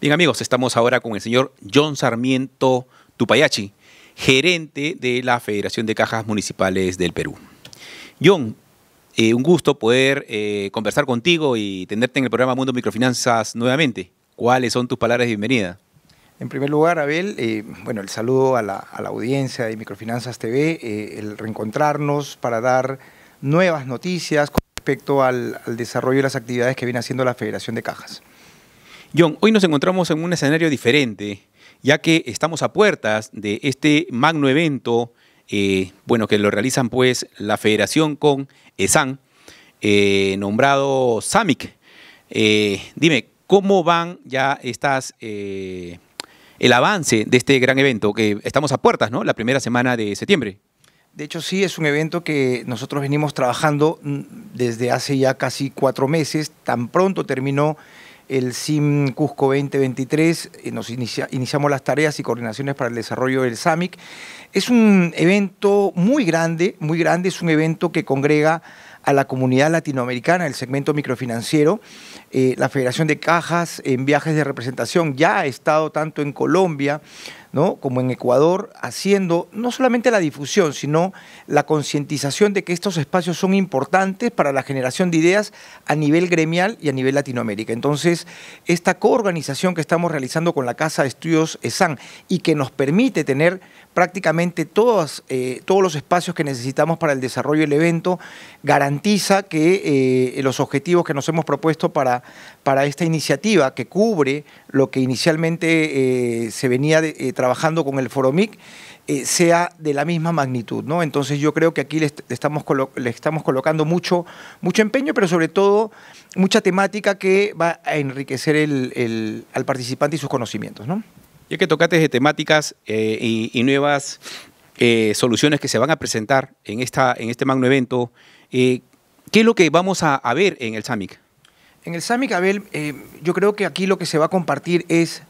Bien amigos, estamos ahora con el señor John Sarmiento Tupayachi, gerente de la Federación de Cajas Municipales del Perú. John, eh, un gusto poder eh, conversar contigo y tenerte en el programa Mundo Microfinanzas nuevamente. ¿Cuáles son tus palabras de bienvenida? En primer lugar, Abel, eh, bueno, el saludo a la, audiencia de Microfinanzas TV, el reencontrarnos para dar nuevas noticias con respecto al, al desarrollo de las actividades que viene haciendo la Federación de Cajas. John, hoy nos encontramos en un escenario diferente, ya que estamos a puertas de este magno evento, eh, bueno, que lo realizan pues la federación con ESAN, eh, nombrado SAMIC. Eh, dime, ¿cómo van ya estas, el avance de este gran evento? Que estamos a puertas, ¿no? La primera semana de septiembre. De hecho, sí, es un evento que nosotros venimos trabajando mm, desde hace ya casi cuatro meses. Tan pronto terminó el SIM Cusco 2023, eh, nos iniciamos las tareas y coordinaciones para el desarrollo del SAMIC. Es un evento muy grande, muy grande, es un evento que congrega a la comunidad latinoamericana, el segmento microfinanciero. Eh, la Federación de Cajas en viajes de representación ya ha estado tanto en Colombia, como en Ecuador, haciendo no solamente la difusión, sino la concientización de que estos espacios son importantes para la generación de ideas a nivel gremial y a nivel Latinoamérica. Entonces, esta coorganización que estamos realizando con la Casa de Estudios ESAN y que nos permite tener prácticamente todos, eh, todos los espacios que necesitamos para el desarrollo del evento, garantiza que eh, los objetivos que nos hemos propuesto para, para esta iniciativa que cubre lo que inicialmente eh, se venía eh, trabajando con el Foromic eh, sea de la misma magnitud. ¿no? Entonces yo creo que aquí le, estamos, le estamos colocando mucho, mucho empeño, pero sobre todo mucha temática que va a enriquecer el, al participante y sus conocimientos. ¿no? Ya que tocaste de temáticas y, nuevas soluciones que se van a presentar en, esta, en este magno evento, ¿qué es lo que vamos a, a ver en el SAMIC? En el Sami Abel, eh, yo creo que aquí lo que se va a compartir es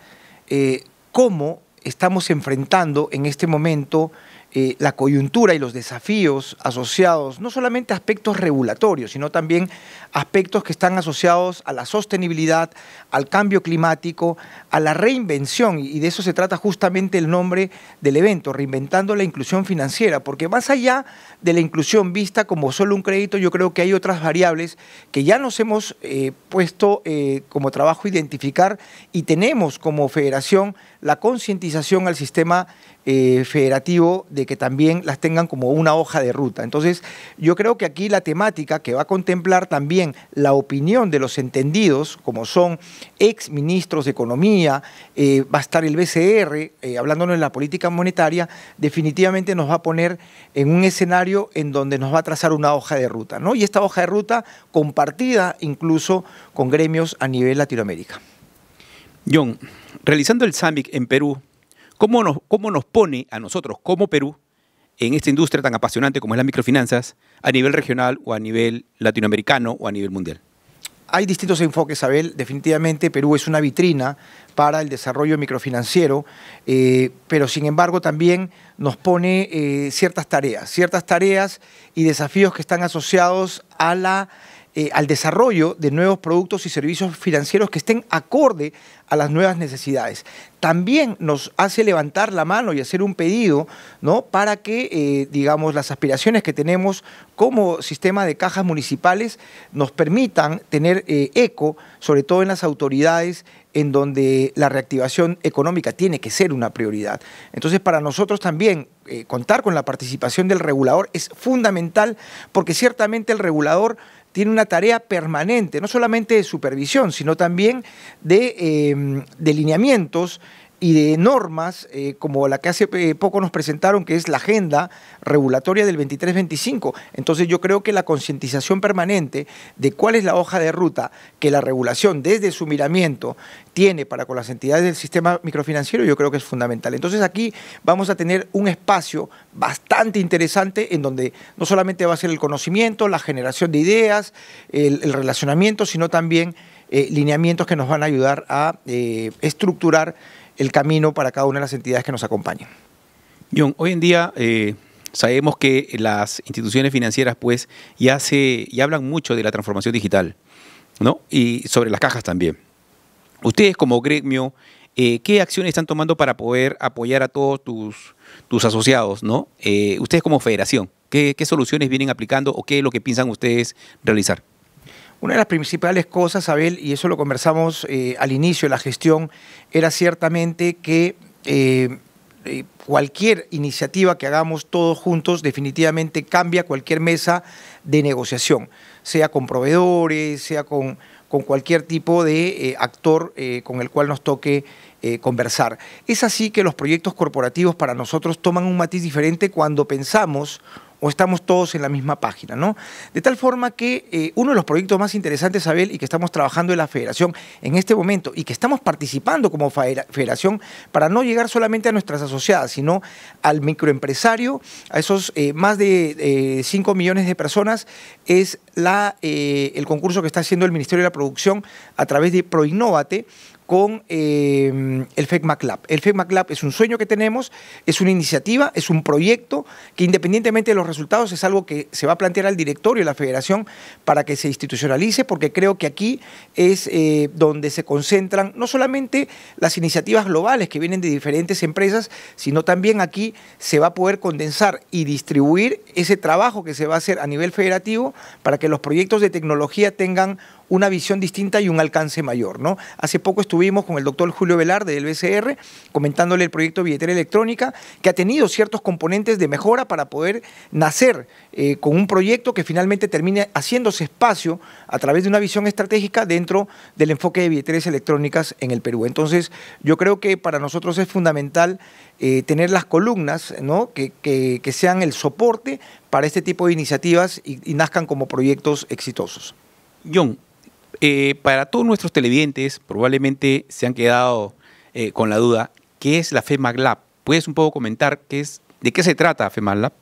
eh, cómo estamos enfrentando en este momento eh, la coyuntura y los desafíos asociados, no solamente a aspectos regulatorios, sino también aspectos que están asociados a la sostenibilidad, al cambio climático, a la reinvención, y de eso se trata justamente el nombre del evento, reinventando la inclusión financiera, porque más allá de la inclusión vista como solo un crédito, yo creo que hay otras variables que ya nos hemos eh, puesto eh, como trabajo identificar y tenemos como federación la concientización al sistema eh, federativo de que también las tengan como una hoja de ruta. Entonces, yo creo que aquí la temática que va a contemplar también la opinión de los entendidos, como son ex ministros de Economía, eh, va a estar el BCR, eh, hablándonos de la política monetaria, definitivamente nos va a poner en un escenario en donde nos va a trazar una hoja de ruta, ¿no? Y esta hoja de ruta compartida incluso con gremios a nivel Latinoamérica. John, realizando el SAMIC en Perú, ¿cómo nos, ¿cómo nos pone a nosotros como Perú en esta industria tan apasionante como es la microfinanzas a nivel regional o a nivel latinoamericano o a nivel mundial? Hay distintos enfoques, Abel. Definitivamente Perú es una vitrina para el desarrollo microfinanciero, eh, pero sin embargo también nos pone eh, ciertas tareas, ciertas tareas y desafíos que están asociados a la eh, al desarrollo de nuevos productos y servicios financieros que estén acorde a las nuevas necesidades. También nos hace levantar la mano y hacer un pedido ¿no? para que, eh, digamos, las aspiraciones que tenemos como sistema de cajas municipales nos permitan tener eh, eco, sobre todo en las autoridades en donde la reactivación económica tiene que ser una prioridad. Entonces, para nosotros también contar con la participación del regulador es fundamental porque ciertamente el regulador tiene una tarea permanente, no solamente de supervisión, sino también de eh, delineamientos y de normas eh, como la que hace eh, poco nos presentaron, que es la agenda regulatoria del 23-25. Entonces yo creo que la concientización permanente de cuál es la hoja de ruta que la regulación desde su miramiento tiene para con las entidades del sistema microfinanciero, yo creo que es fundamental. Entonces aquí vamos a tener un espacio bastante interesante en donde no solamente va a ser el conocimiento, la generación de ideas, el, relacionamiento, sino también eh, lineamientos que nos van a ayudar a estructurar el camino para cada una de las entidades que nos acompañan. John, hoy en día eh, sabemos que las instituciones financieras pues ya, se, hablan mucho de la transformación digital, ¿no? Y sobre las cajas también. Ustedes como gremio, eh, ¿qué acciones están tomando para poder apoyar a todos tus, tus asociados, ¿no? Eh, ustedes como federación, ¿qué, ¿qué soluciones vienen aplicando o qué es lo que piensan ustedes realizar? Una de las principales cosas, Abel, y eso lo conversamos eh, al inicio de la gestión, era ciertamente que eh, eh, cualquier iniciativa que hagamos todos juntos definitivamente cambia cualquier mesa de negociación, sea con proveedores, sea con, cualquier tipo de actor con el cual nos toque conversar. Es así que los proyectos corporativos para nosotros toman un matiz diferente cuando pensamos o estamos todos en la misma página, ¿no? De tal forma que eh, uno de los proyectos más interesantes, Abel, y que estamos trabajando en la federación en este momento y que estamos participando como federación para no llegar solamente a nuestras asociadas, sino al microempresario, a esos eh, más de 5 eh, millones de personas, es la, el concurso que está haciendo el Ministerio de la Producción a través de Proinnovate, con em, el FECMAC El FECMAC es un sueño que tenemos, es una iniciativa, es un proyecto que independientemente de los resultados es algo que se va a plantear al directorio de la federación para que se institucionalice, porque creo que aquí es eh, donde se concentran no solamente las iniciativas globales que vienen de diferentes empresas, sino también aquí se va a poder condensar y distribuir ese trabajo que se va a hacer a nivel federativo para que los proyectos de tecnología tengan una visión distinta y un alcance mayor. ¿no? Hace poco estuvimos con el doctor Julio Velarde del BCR comentándole el proyecto billetera electrónica que ha tenido ciertos componentes de mejora para poder nacer eh, con un proyecto que finalmente termine haciéndose espacio a través de una visión estratégica dentro del enfoque de billeteras electrónicas en el Perú. Entonces, yo creo que para nosotros es fundamental eh, tener las columnas ¿no? que, sean el soporte para este tipo de iniciativas y, y nazcan como proyectos exitosos. John, eh, para todos nuestros televidentes, probablemente se han quedado eh, con la duda, ¿qué es la Femaglab? ¿Puedes un poco comentar qué es, de qué se trata la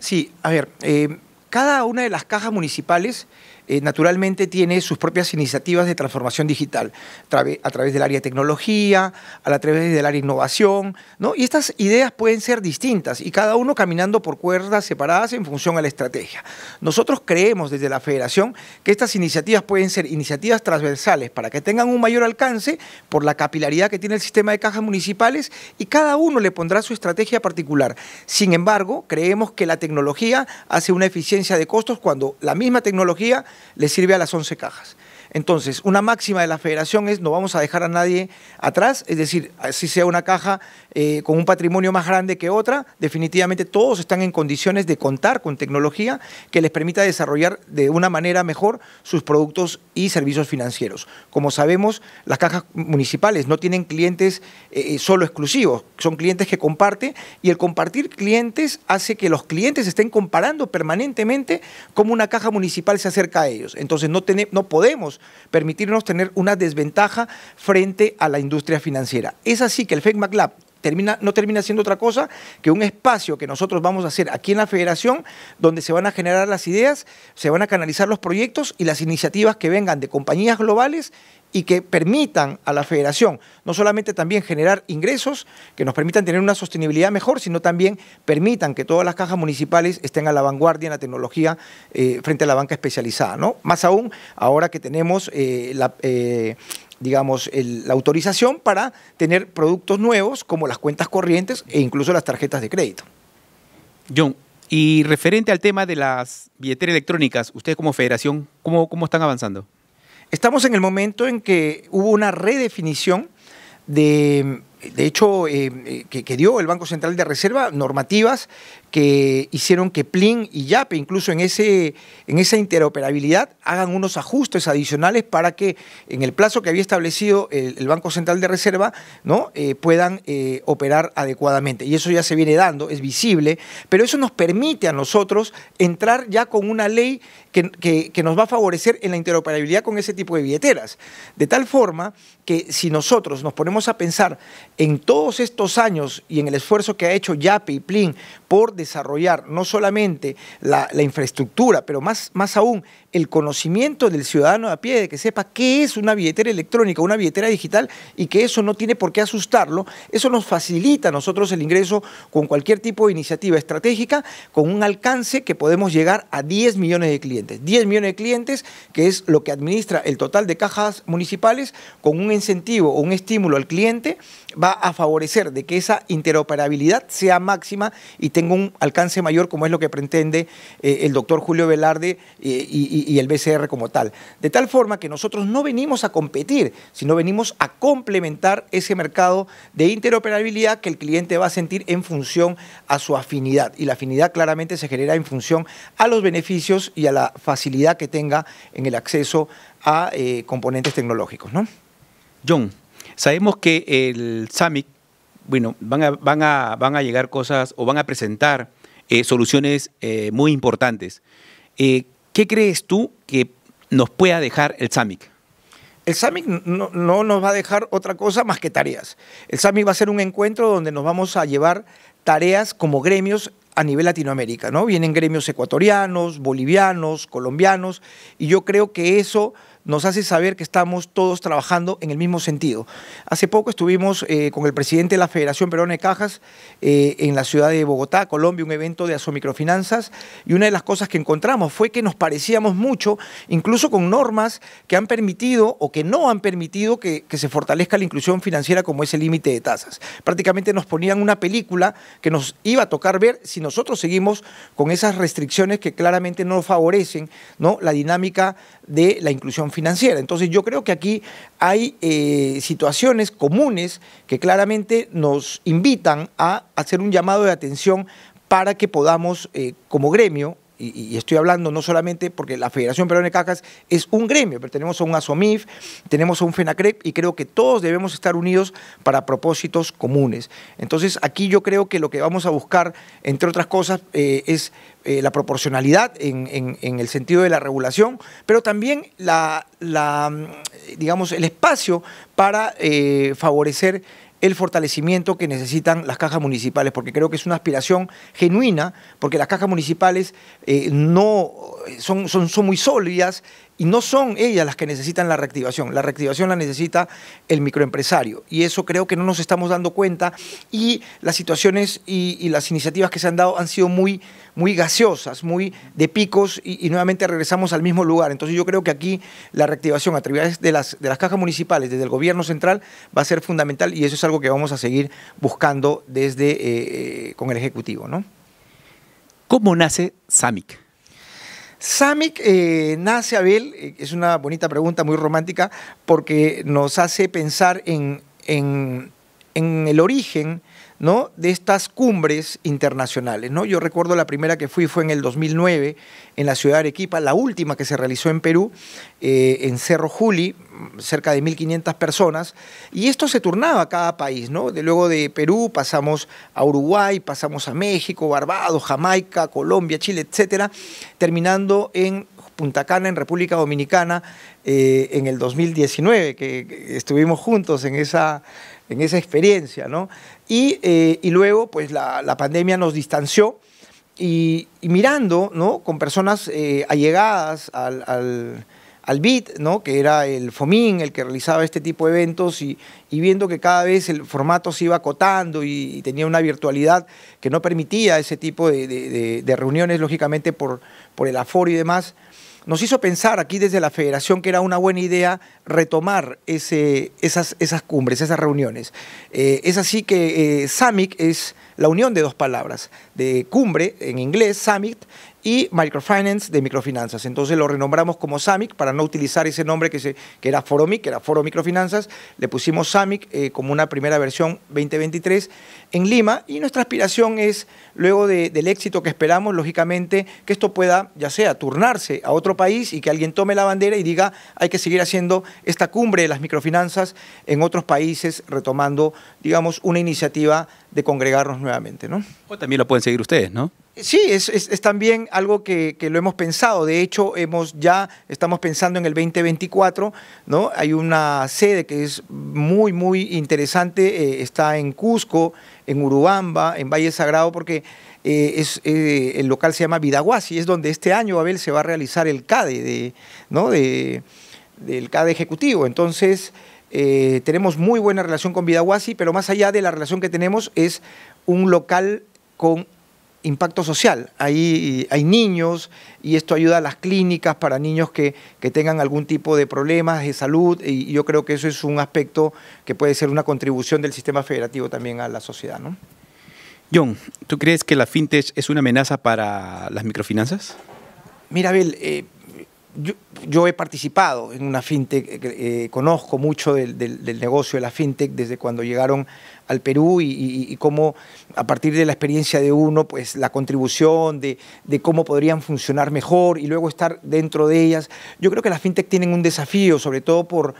Sí, a ver, eh, cada una de las cajas municipales eh, naturalmente tiene sus propias iniciativas de transformación digital a través del área de tecnología, a través del área innovación, ¿no? Y estas ideas pueden ser distintas y cada uno caminando por cuerdas separadas en función a la estrategia. Nosotros creemos desde la Federación que estas iniciativas pueden ser iniciativas transversales para que tengan un mayor alcance por la capilaridad que tiene el sistema de cajas municipales y cada uno le pondrá su estrategia particular. Sin embargo, creemos que la tecnología hace una eficiencia de costos cuando la misma tecnología le sirve a las 11 cajas. Entonces, una máxima de la federación es no vamos a dejar a nadie atrás, es decir, si sea una caja eh, con un patrimonio más grande que otra, definitivamente todos están en condiciones de contar con tecnología que les permita desarrollar de una manera mejor sus productos y servicios financieros. Como sabemos, las cajas municipales no tienen clientes eh, eh, solo exclusivos, son clientes que comparten y el compartir clientes hace que los clientes estén comparando permanentemente cómo una caja municipal se acerca a ellos. Entonces no, no podemos permitirnos tener una desventaja frente a la industria financiera. Es así que el FECMAC no termina siendo otra cosa que un espacio que nosotros vamos a hacer aquí en la federación, donde se van a generar las ideas, se van a canalizar los proyectos y las iniciativas que vengan de compañías globales y que permitan a la federación no solamente también generar ingresos que nos permitan tener una sostenibilidad mejor, sino también permitan que todas las cajas municipales estén a la vanguardia en la tecnología eh, frente a la banca especializada. ¿no? Más aún ahora que tenemos eh, la, eh, digamos, la autorización para tener productos nuevos como las cuentas corrientes e incluso las tarjetas de crédito. John, y referente al tema de las billeteras electrónicas, ustedes como federación, ¿cómo, cómo están avanzando? Estamos en el momento en que hubo una redefinición de de hecho, eh, eh, que, dio el Banco Central de Reserva normativas que hicieron que Plin y Yape, incluso en, ese, en esa interoperabilidad, hagan unos ajustes adicionales para que en el plazo que había establecido el, Banco Central de Reserva ¿no? Eh, puedan eh, operar adecuadamente. Y eso ya se viene dando, es visible, pero eso nos permite a nosotros entrar ya con una ley que, nos va a favorecer en la interoperabilidad con ese tipo de billeteras. De tal forma que si nosotros nos ponemos a pensar en todos estos años y en el esfuerzo que ha hecho Yape y Plin por desarrollar no solamente la, infraestructura, pero más, más aún el conocimiento del ciudadano a pie, de que sepa qué es una billetera electrónica, una billetera digital y que eso no tiene por qué asustarlo, eso nos facilita a nosotros el ingreso con cualquier tipo de iniciativa estratégica con un alcance que podemos llegar a 10 millones de clientes. 10 millones de clientes, que es lo que administra el total de cajas municipales, con un incentivo o un estímulo al cliente, va a favorecer de que esa interoperabilidad sea máxima y tenga un alcance mayor, como es lo que pretende eh, el doctor Julio Velarde eh, y y, el BCR como tal. De tal forma que nosotros no venimos a competir, sino venimos a complementar ese mercado de interoperabilidad que el cliente va a sentir en función a su afinidad. Y la afinidad claramente se genera en función a los beneficios y a la facilidad que tenga en el acceso a eh, componentes tecnológicos. ¿no? John, sabemos que el SAMIC, bueno, van a, van a, van a llegar cosas o van a presentar eh, soluciones eh, muy importantes. Eh, ¿Qué crees tú que nos pueda dejar el SAMIC? El SAMIC no, nos va a dejar otra cosa más que tareas. El SAMIC va a ser un encuentro donde nos vamos a llevar tareas como gremios a nivel Latinoamérica, ¿no? Vienen gremios ecuatorianos, bolivianos, colombianos, y yo creo que eso nos hace saber que estamos todos trabajando en el mismo sentido. Hace poco estuvimos eh, con el presidente de la Federación Peruana de Cajas eh, en la ciudad de Bogotá, Colombia, un evento de microfinanzas y una de las cosas que encontramos fue que nos parecíamos mucho, incluso con normas que han permitido o que no han permitido que, que se fortalezca la inclusión financiera como ese límite de tasas. Prácticamente nos ponían una película que nos iba a tocar ver si nosotros seguimos con esas restricciones que claramente no favorecen ¿no? la dinámica de la inclusión financiera. Entonces yo creo que aquí hay eh, situaciones comunes que claramente nos invitan a hacer un llamado de atención para que podamos, eh, como gremio, y, estoy hablando no solamente porque la Federación Peruana de Cajas es un gremio, pero tenemos a un ASOMIF, tenemos a un FENACREP y creo que todos debemos estar unidos para propósitos comunes. Entonces, aquí yo creo que lo que vamos a buscar, entre otras cosas, eh, es eh, la proporcionalidad en, el sentido de la regulación, pero también la, mm, digamos, el espacio para eh, favorecer el fortalecimiento que necesitan las cajas municipales, porque creo que es una aspiración genuina, porque las cajas municipales eh, no son, son, son muy sólidas y no son ellas las que necesitan la reactivación, la reactivación la necesita el microempresario. Y eso creo que no nos estamos dando cuenta y las situaciones y, las iniciativas que se han dado han sido muy, muy gaseosas, muy de picos y, nuevamente regresamos al mismo lugar. Entonces yo creo que aquí la reactivación a través de las, de las cajas municipales, desde el gobierno central, va a ser fundamental y eso es algo que vamos a seguir buscando desde, eh, eh, con el Ejecutivo. ¿no? ¿Cómo nace SAMIC? Samic eh, nace, Abel, eh, es una bonita pregunta, muy romántica, porque nos hace pensar en, en, en el origen de estas cumbres internacionales. ¿no? Yo recuerdo la primera que fui fue en el 2009 en la ciudad de Arequipa, la última que se realizó en Perú, eh, en Cerro Juli, cerca de 1.500 personas, y esto se turnaba a cada país. ¿no? De luego de Perú pasamos a Uruguay, pasamos a México, Barbados, Jamaica, Colombia, Chile, etcétera, terminando en Punta Cana, en República Dominicana, eh, en el 2019, que estuvimos juntos en esa en esa experiencia, ¿no? Y, eh, y luego, pues la, la, pandemia nos distanció y, mirando, ¿no? Con personas eh, allegadas al, al, al BIT, ¿no? Que era el FOMIN el que realizaba este tipo de eventos y, y viendo que cada vez el formato se iba acotando y, tenía una virtualidad que no permitía ese tipo de, de, de reuniones, lógicamente por, por el aforo y demás nos hizo pensar aquí desde la federación que era una buena idea retomar ese, esas, esas, cumbres, esas reuniones. Eh, es así que Summit eh, SAMIC es la unión de dos palabras, de cumbre en inglés, summit, y Microfinance de microfinanzas. Entonces lo renombramos como SAMIC para no utilizar ese nombre que, se, que era Foromic, que era Foro Microfinanzas. Le pusimos SAMIC eh, como una primera versión 2023 en Lima y nuestra aspiración es, luego del éxito que esperamos, lógicamente, que esto pueda ya sea turnarse a otro país y que alguien tome la bandera y diga hay que seguir haciendo esta cumbre de las microfinanzas en otros países, retomando, digamos, una iniciativa de congregarnos nuevamente. ¿no? O también lo pueden seguir ustedes, ¿no? Sí, es, también algo que, lo hemos pensado. De hecho, hemos ya estamos pensando en el 2024, ¿no? Hay una sede que es muy, muy interesante. Eh, está en Cusco, en Urubamba, en Valle Sagrado, porque eh, es, eh, el local se llama Vidaguasi, es donde este año, Abel, se va a realizar el CADE, de, ¿no? del CADE Ejecutivo. Entonces, tenemos muy buena relación con Vidaguasi, pero más allá de la relación que tenemos, es un local con impacto social. Ahí hay niños y esto ayuda a las clínicas para niños que, tengan algún tipo de problemas de salud y yo creo que eso es un aspecto que puede ser una contribución del sistema federativo también a la sociedad. ¿no? John, ¿tú crees que la fintech es una amenaza para las microfinanzas? Mira, Abel, eh, yo, he participado en una fintech, eh, eh, conozco mucho del, del, negocio de la fintech desde cuando llegaron al Perú y, cómo a partir de la experiencia de uno, pues la contribución de, de, cómo podrían funcionar mejor y luego estar dentro de ellas. Yo creo que las fintech tienen un desafío, sobre todo por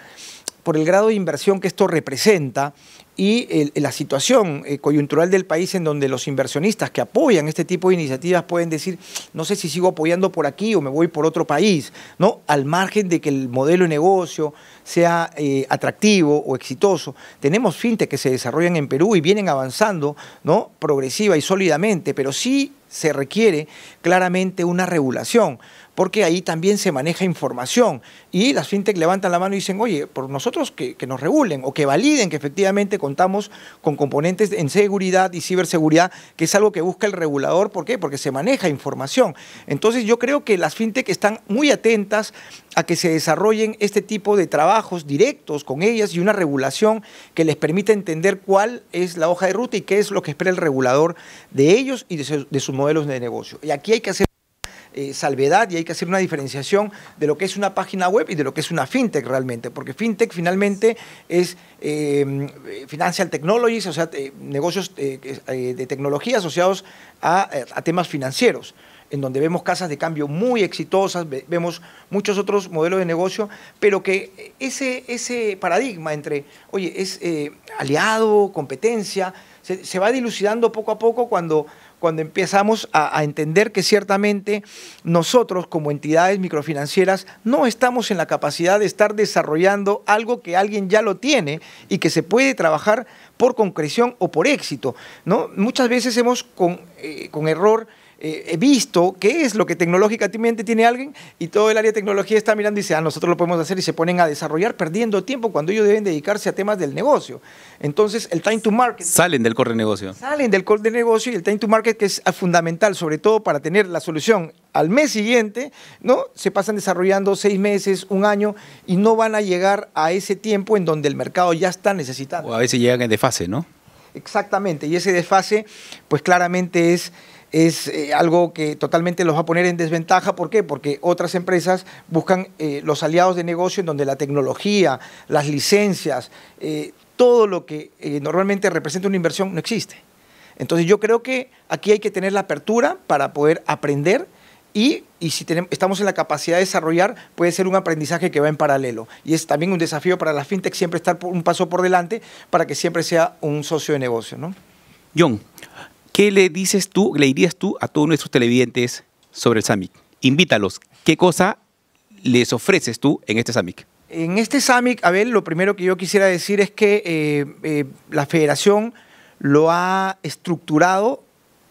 por el grado de inversión que esto representa y la situación eh, coyuntural del país en donde los inversionistas que apoyan este tipo de iniciativas pueden decir, no sé si sigo apoyando por aquí o me voy por otro país, ¿no? Al margen de que el modelo de negocio sea eh, atractivo o exitoso. Tenemos fintech que se desarrollan en Perú y vienen avanzando, ¿no? Progresiva y sólidamente, pero sí se requiere claramente una regulación porque ahí también se maneja información y las fintech levantan la mano y dicen, oye, por nosotros que, nos regulen o que validen que efectivamente contamos con componentes en seguridad y ciberseguridad, que es algo que busca el regulador, ¿por qué? Porque se maneja información. Entonces yo creo que las fintech están muy atentas a que se desarrollen este tipo de trabajos directos con ellas y una regulación que les permita entender cuál es la hoja de ruta y qué es lo que espera el regulador de ellos y de, de sus modelos de negocio. Y aquí hay que hacer eh, salvedad y hay que hacer una diferenciación de lo que es una página web y de lo que es una fintech realmente, porque fintech finalmente es eh, financial technologies, o sea, eh, negocios de tecnología asociados a, temas financieros en donde vemos casas de cambio muy exitosas, vemos muchos otros modelos de negocio, pero que ese, ese paradigma entre, oye, es aliado, competencia, se, va dilucidando poco a poco cuando cuando empezamos a, entender que ciertamente nosotros como entidades microfinancieras no estamos en la capacidad de estar desarrollando algo que alguien ya lo tiene y que se puede trabajar por concreción o por éxito. ¿no? Muchas veces hemos con, eh, con error he visto qué es lo que tecnológicamente tiene alguien y todo el área de tecnología está mirando y dice, ah, nosotros lo podemos hacer y se ponen a desarrollar perdiendo tiempo cuando ellos deben dedicarse a temas del negocio. Entonces, el time to market... Salen del core de negocio. Salen del core de negocio y el time to market que es fundamental, sobre todo para tener la solución al mes siguiente, ¿no? Se pasan desarrollando seis meses, un año y no van a llegar a ese tiempo en donde el mercado ya está necesitando. O a veces llegan en desfase, ¿no? Exactamente, y ese desfase, pues claramente es es eh, algo que totalmente los va a poner en desventaja. ¿Por qué? Porque otras empresas buscan eh, los aliados de negocio en donde la tecnología, las licencias, eh, todo lo que normalmente representa una inversión no existe. Entonces yo creo que aquí hay que tener la apertura para poder aprender y, si estamos en la capacidad de desarrollar, puede ser un aprendizaje que va en paralelo. Y es también un desafío para la fintech siempre estar un paso por delante para que siempre sea un socio de negocio. ¿no? John, ¿Qué le dices tú, le dirías tú a todos nuestros televidentes sobre el SAMIC? Invítalos. ¿Qué cosa les ofreces tú en este SAMIC? En este SAMIC, Abel, lo primero que yo quisiera decir es que eh, eh, la federación lo ha estructurado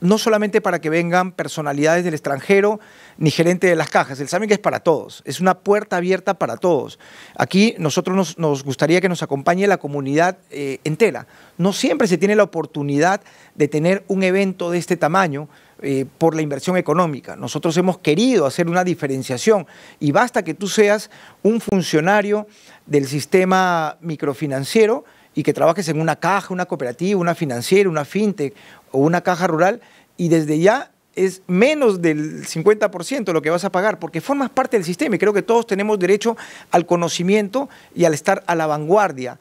no solamente para que vengan personalidades del extranjero ni gerente de las cajas, el SAMIC es para todos, es una puerta abierta para todos. Aquí nosotros nos, gustaría que nos acompañe la comunidad eh, entera. No siempre se tiene la oportunidad de tener un evento de este tamaño. Eh, por la inversión económica. Nosotros hemos querido hacer una diferenciación y basta que tú seas un funcionario del sistema microfinanciero y que trabajes en una caja, una cooperativa, una financiera, una fintech o una caja rural y desde ya es menos del 50% lo que vas a pagar, porque formas parte del sistema y creo que todos tenemos derecho al conocimiento y al estar a la vanguardia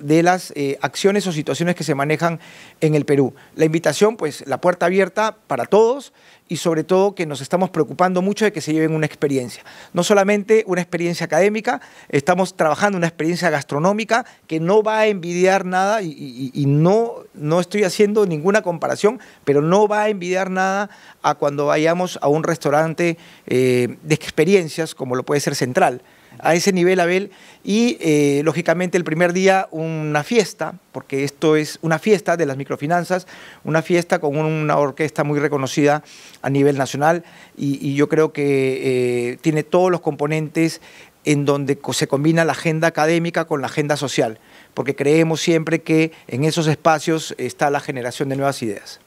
de las eh, acciones o situaciones que se manejan en el Perú. La invitación, pues la puerta abierta para todos y sobre todo que nos estamos preocupando mucho de que se lleven una experiencia. No solamente una experiencia académica, estamos trabajando una experiencia gastronómica que no va a envidiar nada y, no, estoy haciendo ninguna comparación, pero no va a envidiar nada a cuando vayamos a un restaurante eh, de experiencias como lo puede ser Central a ese nivel, Abel. Y eh, lógicamente el primer día una fiesta, porque esto es una fiesta de las microfinanzas, una fiesta con una orquesta muy reconocida a nivel nacional y, yo creo que eh, tiene todos los componentes en donde se combina la agenda académica con la agenda social, porque creemos siempre que en esos espacios está la generación de nuevas ideas.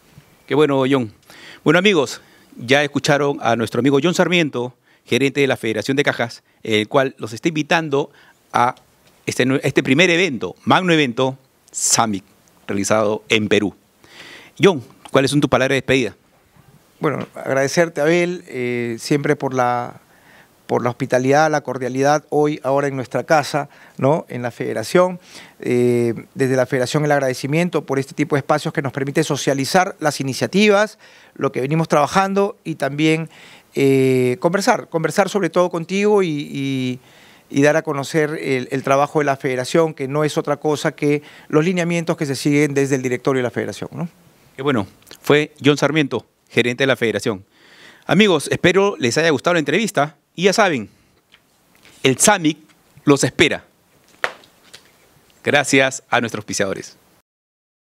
Qué bueno, John. Bueno, amigos, ya escucharon a nuestro amigo John Sarmiento gerente de la Federación de Cajas, el cual los está invitando a este, este primer evento, magno evento, Summit, realizado en Perú. John, ¿cuáles son tus palabras de despedida? Bueno, agradecerte, Abel, eh, siempre por la, por la hospitalidad, la cordialidad hoy, ahora en nuestra casa, ¿no? en la federación. Eh, desde la federación el agradecimiento por este tipo de espacios que nos permite socializar las iniciativas, lo que venimos trabajando y también eh, conversar, conversar sobre todo contigo y, dar a conocer el, trabajo de la federación, que no es otra cosa que los lineamientos que se siguen desde el directorio de la federación. ¿no? bueno, fue John Sarmiento, gerente de la federación. Amigos, espero les haya gustado la entrevista y ya saben, el SAMIC los espera. Gracias a nuestros piseadores.